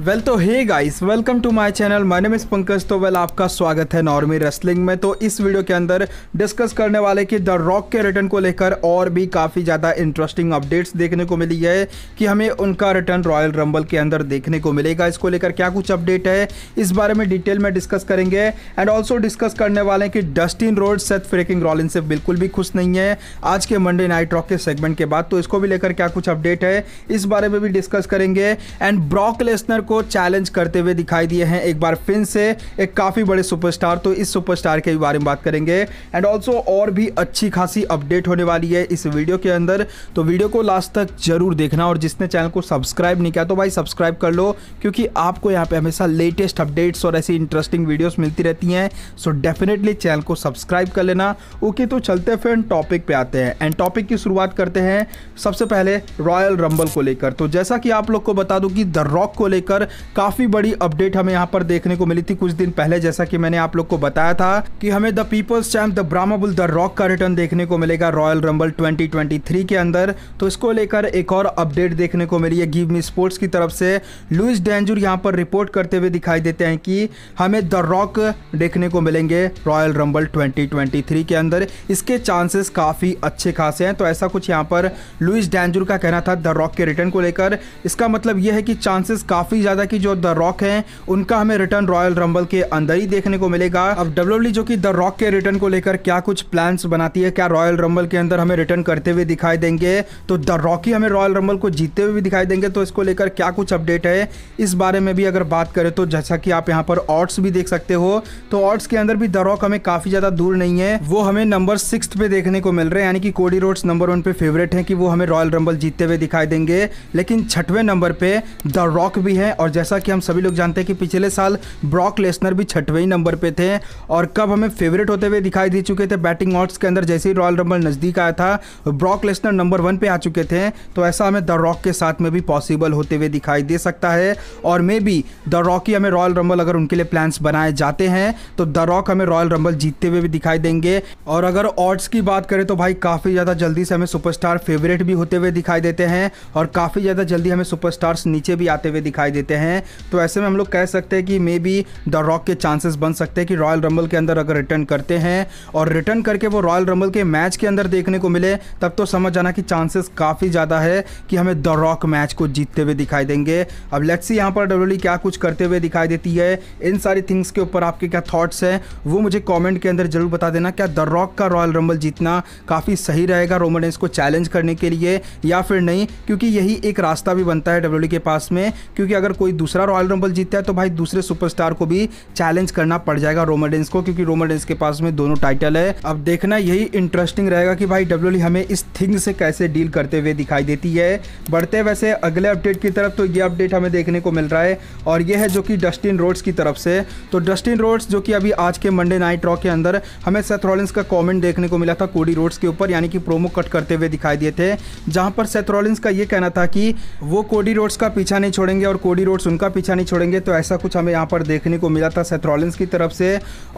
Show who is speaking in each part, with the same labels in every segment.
Speaker 1: well तो hey guys welcome to my channel my name is Pankaj तो well आपका स्वागत है नॉर्मी रेसलिंग में तो इस वीडियो के अंदर डिस्कस करने वाले कि द रॉक के रिटर्न को लेकर और भी काफ़ी ज़्यादा इंटरेस्टिंग अपडेट्स देखने को मिली है कि हमें उनका रिटर्न रॉयल रंबल के अंदर देखने को मिलेगा इसको लेकर क्या कुछ अपडेट है इस बारे में डिटेल में डिस्कस करेंगे एंड ऑल्सो डिस्कस करने वाले हैं कि Dustin Rhodes Seth freaking Rollin से बिल्कुल भी खुश नहीं है आज के मंडे नाइट रॉक के सेगमेंट के बाद तो इसको भी लेकर क्या कुछ अपडेट है इस बारे में भी डिस्कस करेंगे एंड ब्रॉक लेसनर को चैलेंज करते हुए दिखाई दिए हैं एक बार फिन से एक काफ़ी बड़े सुपरस्टार तो इस सुपरस्टार के बारे में बात करेंगे एंड ऑल्सो और भी अच्छी खासी अपडेट होने वाली है इस वीडियो के अंदर तो वीडियो को लास्ट तक जरूर देखना और जिसने चैनल को सब्सक्राइब नहीं किया तो भाई सब्सक्राइब कर लो क्योंकि आपको यहाँ पे हमेशा लेटेस्ट अपडेट्स और ऐसी इंटरेस्टिंग वीडियोस मिलती रहती हैं सो डेफिनेटली चैनल को सब्सक्राइब कर लेना ओके तो चलते फिर टॉपिक पे आते हैं एंड टॉपिक की शुरुआत करते हैं सबसे पहले रॉयल रंबल को लेकर तो जैसा कि आप लोग को बता दूं कि द रॉक को लेकर लेकर काफी बड़ी अपडेट हमें यहाँ पर देखने को मिली थी कुछ दिन पहले जैसा कि मैंने आप लोग को बताया था कि हमें the People's Champ the Brahma Bull the Rock का रिटर्न देखने को मिलेगा रॉयल रंबल 2023 के अंदर तो इसको लेकर एक और अपडेट देखने को मिली है गिव मी स्पोर्ट्स की तरफ से लुइस डेंजुर यहाँ पर रिपोर्ट करते हुए दिखाई देते हैं कि हमें द रॉक देखने को मिलेंगे रॉयल रंबल 2023 के अंदर इसके चांसेस काफ़ी अच्छे खासे हैं तो ऐसा कुछ यहाँ पर लुइस डेंजुर का कहना था द रॉक के रिटर्न को लेकर इसका मतलब यह है कि चांसेस काफ़ी ज़्यादा की जो द रॉक हैं उनका हमें रिटर्न रॉयल रंबल के अंदर ही देखने को मिलेगा अब डब्ल्यू e जो कि द रॉक के रिटर्न को लेकर क्या कुछ प्लान बनाती है क्या रॉयल रंबल के अंदर हमें रिटर्न करते हुए दिखाई देंगे तो द रॉक ही हमें रॉयल रंबल को जीतते हुए भी दिखाई देंगे तो इसको लेकर क्या कुछ अपडेट है इस बारे में भी अगर बात करें तो जैसा कि आप यहाँ पर ऑर्ड्स भी देख सकते हो तो ऑर्ड्स के अंदर भी द रॉक हमें काफ़ी ज़्यादा दूर नहीं है वो हमें नंबर सिक्स पे देखने को मिल रहे हैं यानी कि कोडी रोड्स नंबर वन पे फेवरेट हैं कि वो हमें रॉयल रंबल जीतते हुए दिखाई देंगे लेकिन छठवें नंबर पे द रॉक भी है हैं और जैसा कि हम सभी लोग जानते हैं कि पिछले साल ब्रॉक लेसनर भी छठवें ही नंबर पे थे और कब हमें फेवरेट होते हुए दिखाई दे चुके थे बैटिंग ऑर्ड्स के अंदर जैसे ही रॉयल रंबल नज़दीक आया था ब्रॉक लेसनर नंबर वन पे आ चुके थे तो ऐसा हमें द रॉक के साथ में भी पॉसिबल होते हुए दिखाई दे सकता है और मे बी द रॉक ही हमें रॉयल रंबल अगर उनके लिए प्लान्स बनाए जाते हैं तो द रॉक हमें रॉयल रंबल जीतते हुए भी दिखाई देंगे और अगर ऑर्ड्स की बात करें तो भाई काफ़ी ज़्यादा जल्दी से हमें सुपरस्टार फेवरेट भी होते हुए दिखाई देते हैं और काफ़ी ज़्यादा जल्दी हमें सुपरस्टार्स नीचे भी आते हुए दिखाई देते देते हैं तो ऐसे में हम लोग कह सकते हैं कि मे बी द रॉक के चांसेस बन सकते हैं कि रॉयल रंबल के अंदर अगर रिटर्न करते हैं और रिटर्न करके वो रॉयल रंबल के मैच के अंदर देखने को मिले तब तो समझ जाना कि चांसेस काफ़ी ज़्यादा है कि हमें द रॉक मैच को जीतते हुए दिखाई देंगे अब लेट्स सी यहाँ पर डब्ल्यू e क्या कुछ करते हुए दिखाई देती है इन सारी थिंग्स के ऊपर आपके क्या थाट्स हैं वो मुझे कॉमेंट के अंदर जरूर बता देना क्या द रॉक का रॉयल रंबल जीतना काफ़ी सही रहेगा रोमन को चैलेंज करने के लिए या फिर नहीं क्योंकि यही एक रास्ता भी बनता है डब्ल्यू e के पास में क्योंकि अगर अगर कोई दूसरा रॉयल रंबल जीतता है तो भाई दूसरे सुपरस्टार को भी चैलेंज करना पड़ जाएगा रोमोडेंस को क्योंकि रोमोडेंस के पास में दोनों टाइटल है अब देखना यही इंटरेस्टिंग रहेगा कि भाई डब्ल्यू e हमें इस थिंग से कैसे डील करते हुए दिखाई देती है बढ़ते वैसे अगले अपडेट की तरफ तो ये अपडेट हमें देखने को मिल रहा है और ये है जो कि डस्टिन रोड्स की तरफ से तो डस्टिन रोड्स जो कि अभी आज के मंडे नाइट रॉ के अंदर हमें सेथ रॉलिंस का कमेंट देखने को मिला था कोडी रोड्स के ऊपर यानी कि प्रोमो कट करते हुए दिखाई दिए थे जहां पर सेथ रॉलिंस का ये कहना था कि वो कोडी रोड्स का पीछा नहीं छोड़ेंगे और कोडी बॉडी रोड्स उनका पीछा नहीं छोड़ेंगे तो ऐसा कुछ हमें यहाँ पर देखने को मिला था सेथरॉलिन्स की तरफ से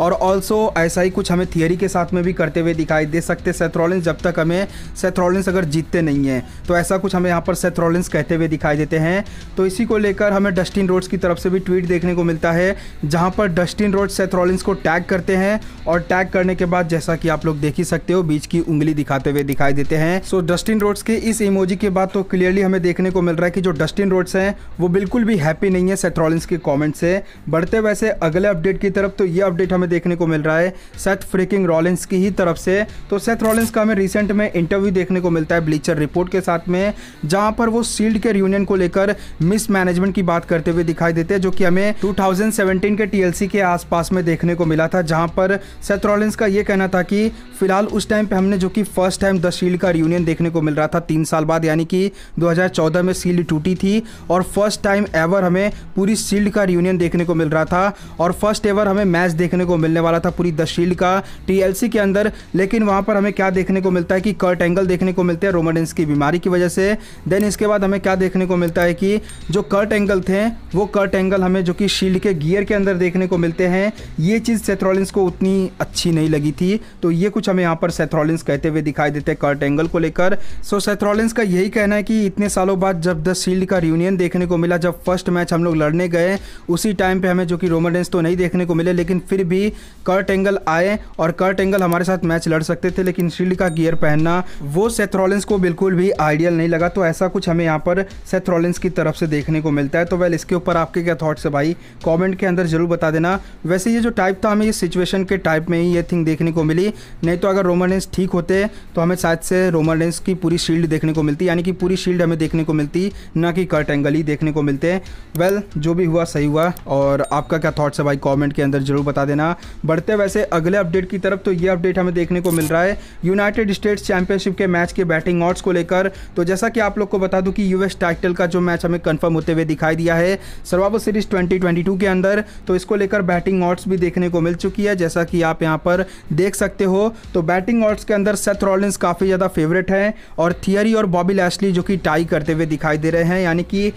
Speaker 1: और ऑल्सो ऐसा ही कुछ हमें थियरी के साथ में भी करते हुए दिखाई दे सकते सेथरॉलिन्स जब तक हमें सेथरॉलिन्स अगर जीतते नहीं हैं तो ऐसा कुछ हमें यहाँ पर सेथरॉलिन्स कहते हुए दिखाई देते हैं तो इसी को लेकर हमें डस्टिन रोड्स की तरफ से भी ट्वीट देखने को मिलता है जहाँ पर डस्टिन रोड्स सेथरॉलिन्स को टैग करते हैं और टैग करने के बाद जैसा कि आप लोग देख ही सकते हो बीच की उंगली दिखाते हुए दिखाई देते हैं सो डस्टिन रोड्स के इस इमोजी के बाद तो क्लियरली हमें देखने को मिल रहा है कि जो डस्टिन रोड्स हैं वो बिल्कुल भी हैप्पी नहीं है सेथ रॉलिंस के कमेंट से बढ़ते वैसे अगले अपडेट की तरफ तो ये अपडेट हमें देखने को मिल रहा है सेथ फ्रिकिंग रॉलिंस की ही तरफ से तो सेथ रॉलिंस का हमें रिसेंट में इंटरव्यू देखने को मिलता है ब्लीचर रिपोर्ट के साथ में जहाँ पर वो सील्ड के रियूनियन को लेकर मिसमैनेजमेंट की बात करते हुए दिखाई देते हैं जो कि हमें टू के टीएलसी के आसपास में देखने को मिला था जहां पर सेथ रॉलिंस का ये कहना था कि फिलहाल उस टाइम पर हमने जो कि फर्स्ट टाइम द सील्ड का रियूनियन देखने को मिल रहा था तीन साल बाद यानी कि दो में सील्ड टूटी थी और फर्स्ट टाइम एवर हमें पूरी शील्ड का रियूनियन देखने को मिल रहा था और फर्स्ट एवर हमें मैच देखने को मिलने वाला था पूरी द शील्ड का टीएलसी के अंदर लेकिन वहां पर हमें क्या देखने को मिलता है कि कर्ट एंगल देखने को मिलते हैं रोमाडेंस की बीमारी की वजह से देन इसके बाद हमें क्या देखने को मिलता है कि जो कर्ट एंगल थे वो कर्ट एंगल हमें जो कि शील्ड के गियर के अंदर देखने को मिलते हैं ये चीज़ सेथ्रोलिन्स को उतनी अच्छी नहीं लगी थी तो ये कुछ हमें यहाँ पर सेथ्रॉलिंस कहते हुए दिखाई देते हैं कर्ट एंगल को लेकर सो सेथ्रॉलिंस का यही कहना है कि इतने सालों बाद जब द शील्ड का रियूनियन देखने को मिला जब फर्स्ट मैच हम लोग लड़ने गए उसी टाइम पे हमें जो कि रोमन रेंस तो नहीं देखने को मिले लेकिन फिर भी कर्ट एंगल आए और कर्ट एंगल हमारे साथ मैच लड़ सकते थे लेकिन शील्ड का गियर पहनना वो सेथरॉलेंस को बिल्कुल भी आइडियल नहीं लगा तो ऐसा कुछ हमें यहाँ पर सेथरॉलेंस की तरफ से देखने को मिलता है तो वेल इसके ऊपर आपके क्या थाट्स है भाई कॉमेंट के अंदर जरूर बता देना वैसे ये जो टाइप था हमें इस सिचुएशन के टाइप में ही ये थिंग देखने को मिली नहीं तो अगर रोमन रेंस ठीक होते तो हमें शायद से रोमन रेंस की पूरी शील्ड देखने को मिलती यानी कि पूरी शील्ड हमें देखने को मिलती ना कि कर्ट एंगल ही देखने को मिलते हैं वेल well, जो भी हुआ सही हुआ और आपका क्या थॉट्स है भाई कमेंट के अंदर जरूर बता देना बढ़ते वैसे अगले अपडेट की तरफ तो ये अपडेट हमें देखने को मिल रहा है यूनाइटेड स्टेट्स चैंपियनशिप के मैच के बैटिंग ऑर्ड्स को लेकर तो जैसा कि आप लोग को बता दूँ कि यू टाइटल का जो मैच हमें कन्फर्म होते हुए दिखाई दिया है सर्वाबो सीरीज ट्वेंटी के अंदर तो इसको लेकर बैटिंग ऑर्ड्स भी देखने को मिल चुकी है जैसा कि आप यहाँ पर देख सकते हो तो बैटिंग ऑर्ड्स के अंदर सेथ रॉलिन्स काफ़ी ज़्यादा फेवरेट हैं और थियरी और बॉबी लैशली जो कि टाई करते हुए दिखाई दे रहे हैं यानी कि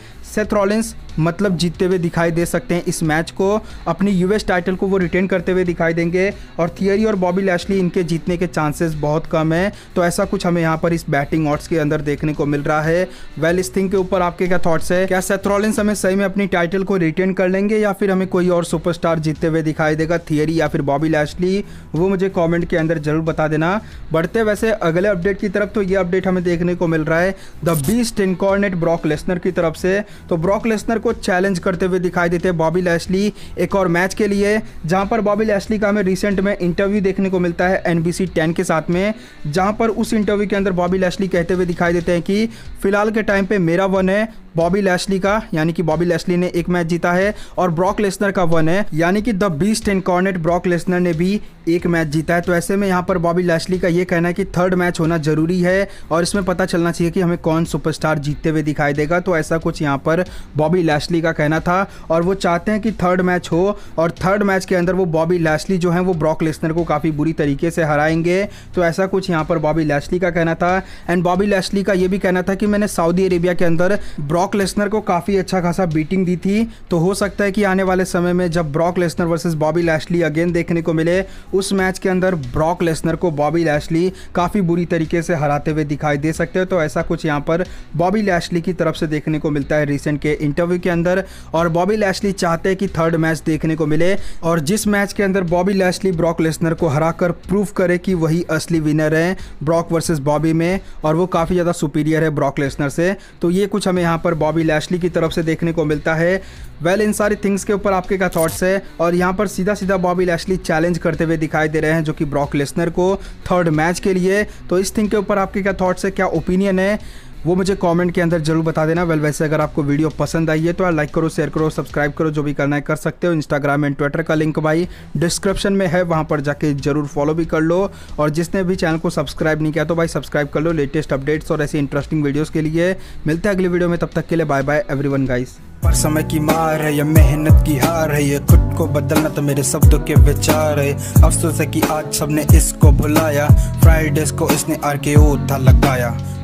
Speaker 1: Rollins मतलब जीतते हुए दिखाई दे सकते हैं इस मैच को अपनी यूएस टाइटल को वो रिटेन करते हुए दिखाई देंगे और थियरी और बॉबी लैशली इनके जीतने के चांसेस बहुत कम है तो ऐसा कुछ हमें यहाँ पर इस बैटिंग ऑट्स के अंदर देखने को मिल रहा है वेल इस थिंग के ऊपर आपके क्या थॉट्स है क्या सेथ्रोलिन्स हमें सही में अपनी टाइटल को रिटेन कर लेंगे या फिर हमें कोई और सुपरस्टार जीतते हुए दिखाई देगा थियरी या फिर बॉबी लैशली वो मुझे कॉमेंट के अंदर जरूर बता देना बढ़ते वैसे अगले अपडेट की तरफ तो ये अपडेट हमें देखने को मिल रहा है the Beast Incarnate Brock Lesnar की तरफ से तो ब्रॉक लेसनर को को चैलेंज करते हुए दिखाई देते हैं बॉबी लैशली एक और मैच के लिए जहां पर बॉबी लैशली का हमें रिसेंट में इंटरव्यू देखने को मिलता है एन बी के साथ में जहां पर उस इंटरव्यू के अंदर बॉबी लैशली कहते हुए दिखाई देते हैं कि फिलहाल के टाइम पर मेरा वन है बॉबी लैसली का यानी कि बॉबी लैसली ने एक मैच जीता है और ब्रॉक लेसनर का वन है यानी कि the Beast Incarnate Brock Lesnar ने भी एक मैच जीता है तो ऐसे में यहाँ पर बॉबी लैसली का ये कहना है कि थर्ड मैच होना जरूरी है और इसमें पता चलना चाहिए कि हमें कौन सुपरस्टार जीतते हुए दिखाई देगा तो ऐसा कुछ यहाँ पर बॉबी लैसली का कहना था और वो चाहते हैं कि थर्ड मैच हो और थर्ड मैच के अंदर वो बॉबी लैसली जो है वो ब्रॉक लेसनर को काफ़ी बुरी तरीके से हराएंगे तो ऐसा कुछ यहाँ पर बॉबी लैसली का कहना था एंड बॉबी लैसली का ये भी कहना था कि मैंने सऊदी अरेबिया के अंदर ब्रॉक ब्रॉक लेसनर को काफ़ी अच्छा खासा बीटिंग दी थी तो हो सकता है कि आने वाले समय में जब Brock Lesnar versus Bobby Lashley again देखने को मिले उस मैच के अंदर ब्रॉक लेसनर को बॉबी लैशली काफ़ी बुरी तरीके से हराते हुए दिखाई दे सकते हैं तो ऐसा कुछ यहाँ पर बॉबी लैशली की तरफ से देखने को मिलता है रिसेंट के इंटरव्यू के अंदर और बॉबी लैशली चाहते हैं कि थर्ड मैच देखने को मिले और जिस मैच के अंदर बॉबी लैशली ब्रॉक लेसनर को हरा कर प्रूव करे कि वही असली विनर है ब्रॉक वर्सेज बॉबी में और वो काफ़ी ज़्यादा सुपीरियर है ब्रॉक लेसनर से तो ये कुछ हमें यहाँ पर बॉबी लैशली की तरफ से देखने को मिलता है वेल इन सारी थिंग्स के ऊपर आपके क्या थॉट्स है और यहाँ पर सीधा सीधा बॉबी लैशली चैलेंज करते हुए दिखाई दे रहे हैं जो कि ब्रॉक लेसनर को थर्ड मैच के लिए तो इस थिंग के ऊपर आपके क्या थॉट्स है क्या ओपिनियन है वो मुझे कमेंट के अंदर जरूर बता देना वेल वैसे अगर आपको वीडियो पसंद आई है तो लाइक करो शेयर करो सब्सक्राइब करो जो भी करना है कर सकते हो इंस्टाग्राम एंड ट्विटर का लिंक भाई डिस्क्रिप्शन में है वहाँ पर जाके जरूर फॉलो भी कर लो और जिसने भी चैनल को सब्सक्राइब नहीं किया तो भाई सब्सक्राइब कर लो लेटेस्ट अपडेट्स और ऐसी इंटरेस्टिंग वीडियोज़ के लिए मिलते हैं अगले वीडियो में तब तक के लिए बाय बाय एवरी गाइस पर समय की मार है या मेहनत की हार है ये खुद को बदलना तो मेरे शब्दों के विचार है अफसोस है कि आज सबने इसको भुलाया फ्राइडेज को इसने आर था लगाया